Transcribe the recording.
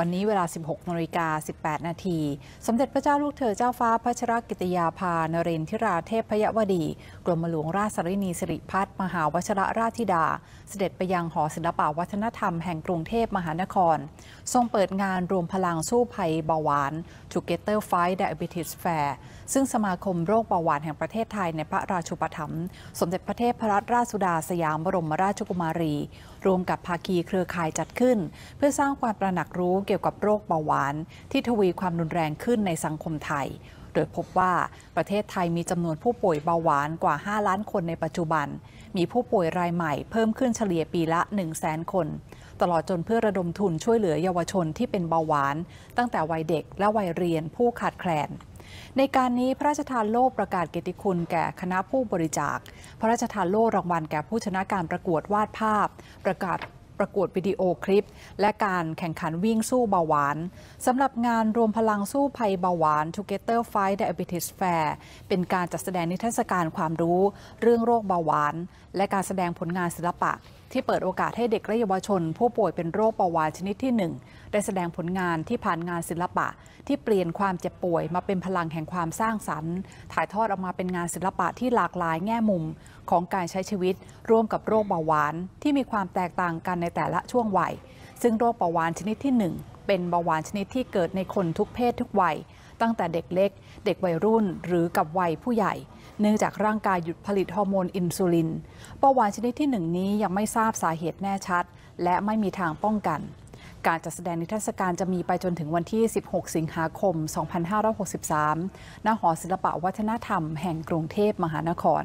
วันนี้เวลา 16นาฬิกา18นาที สมเด็จพระเจ้าลูกเธอเจ้าฟ้าพระชรกิติยาภานเรนทิราเทพพยวดี กรมหลวงราชสรินีสิริพัฒมหาวชระราชธิดา เสด็จไปยังหอศิลปวัฒนธรรม แห่งกรุงเทพมหานคร ทรงเปิดงานรวมพลังสู้ภัยเบาหวาน Together Fight Diabetes Fair ซึ่งสมาคมโรคเบาหวานแห่งประเทศไทยในพระราชูปถัมภ์สมเด็จพระเทพรัตนราชสุดาสยามบรมราชกุมารี รวมกับภาคีเครือข่ายจัดขึ้น เพื่อสร้างความประหนักรู้เกี่ยวกับโรคเบาหวาน ที่ทวีความรุนแรงขึ้นในสังคมไทย โดยพบว่าประเทศไทยมีจำนวนผู้ป่วยเบาหวานกว่า 5 ล้านคนในปัจจุบัน มีผู้ป่วยรายใหม่เพิ่มขึ้นเฉลี่ยปีละ 1 0 0 0 0แคน ตลอดจนเพื่อระดมทุนช่วยเหลือเยาวชนที่เป็นเบาหวาน ตั้งแต่วัยเด็กและวัยเรียนผู้ขาดแคลน ในการนี้พระราชทานโล่ประกาศเกียรติคุณแก่คณะผู้บริจาค พระราชทานโล่รางวัลแก่ผู้ชนะการประกวดวาดภาพ ประกาศประกวดวิดีโอคลิป และการแข่งขันวิ่งสู้เบาหวานสำหรับงานรวมพลังสู้ภัยเบาหวาน Together Fight Diabetes Fair เป็นการจัดแสดงนิทรรศการความรู้ เรื่องโรคเบาหวาน และการแสดงผลงานศิลปะ ที่เปิดโอกาสให้เด็กและเยาวชนผู้ป่วยเป็นโรคเบาหวานชนิดที่ 1 ได้แสดงผลงานที่ผ่านงานศิลปะ ที่เปลี่ยนความเจ็บป่วยมาเป็นพลังแห่งความสร้างสรรค์ ถ่ายทอดออกมาเป็นงานศิลปะที่หลากหลายแง่มุมของการใช้ชีวิตร่วมกับโรคเบาหวานที่มีความแตกต่างกันในแต่ละช่วงวัย ซึ่งโรคเบาหวานชนิดที่ 1 เป็นเบาหวานชนิดที่เกิดในคนทุกเพศทุกวัยตั้งแต่เด็กเล็ก เด็กวัยรุ่นหรือกับวัยผู้ใหญ่ เนื่องจากร่างกายหยุดผลิตฮอร์โมนอินซูลินเบาหวานชนิดที่1นี้ยังไม่ทราบสาเหตุแน่ชัด และไม่มีทางป้องกัน การจัดแสดงนิทรรศการจะมีไปจนถึงวันที่ 16 สิงหาคม 2563ณหอศิลปะวัฒนธรรม แห่งกรุงเทพมหานคร